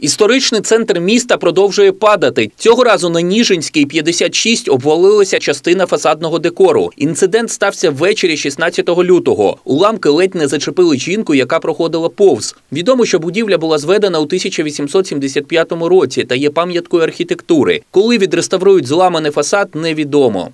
Історичний центр міста продовжує падати. Цього разу на Ніжинській 56 обвалилася частина фасадного декору. Інцидент стався ввечері 16 лютого. Уламки ледь не зачепили жінку, яка проходила повз. Відомо, що будівля була зведена у 1875 році та є пам'яткою архітектури. Коли відреставрують зламаний фасад, невідомо.